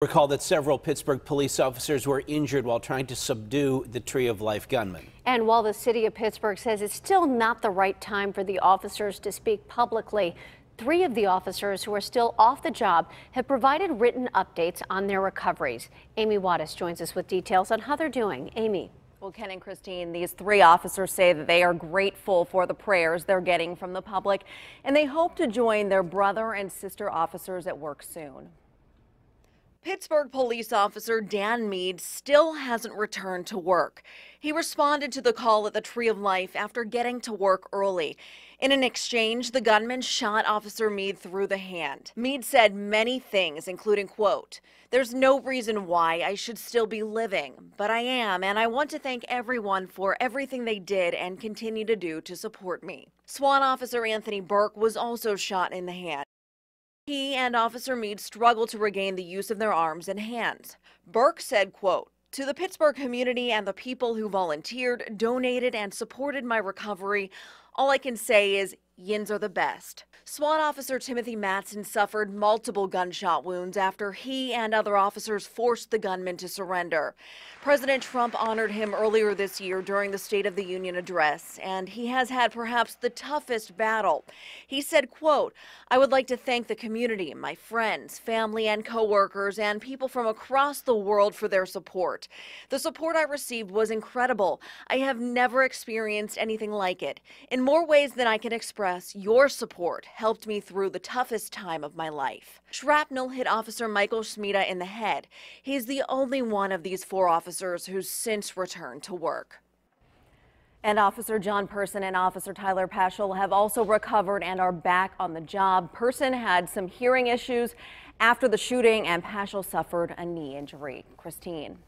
Recall that several Pittsburgh police officers were injured while trying to subdue the Tree of Life gunman. And while the city of Pittsburgh says it's still not the right time for the officers to speak publicly, three of the officers who are still off the job have provided written updates on their recoveries. Amy Wattis joins us with details on how they're doing. Amy. Well, Ken and Christine, these three officers say that they are grateful for the prayers they're getting from the public, and they hope to join their brother and sister officers at work soon. Pittsburgh police officer Dan Mead still hasn't returned to work. He responded to the call at the Tree of Life after getting to work early. In an exchange, the gunman shot Officer Mead through the hand. Mead said many things, including, quote, There's no reason why I should still be living, but I am, and I want to thank everyone for everything they did and continue to do to support me. SWAT officer Anthony Burke was also shot in the hand. He and Officer Mead struggled to regain the use of their arms and hands. Burke said, quote, to the Pittsburgh community and the people who volunteered, donated, and supported my recovery, all I can say is Yins are the best. SWAT officer Timothy Matson suffered multiple gunshot wounds after he and other officers forced the gunman to surrender. President Trump honored him earlier this year during the State of the Union address, and he has had perhaps the toughest battle. He said, quote, I would like to thank the community, my friends, family, and coworkers, and people from across the world for their support. The support I received was incredible. I have never experienced anything like it in more ways than I can express your support helped me through the toughest time of my life. Shrapnel hit Officer Michael Schmida in the head. He's the only one of these four officers who's since returned to work. And Officer John Person and Officer Tyler Paschal have also recovered and are back on the job. Person had some hearing issues after the shooting, and Paschal suffered a knee injury. Christine.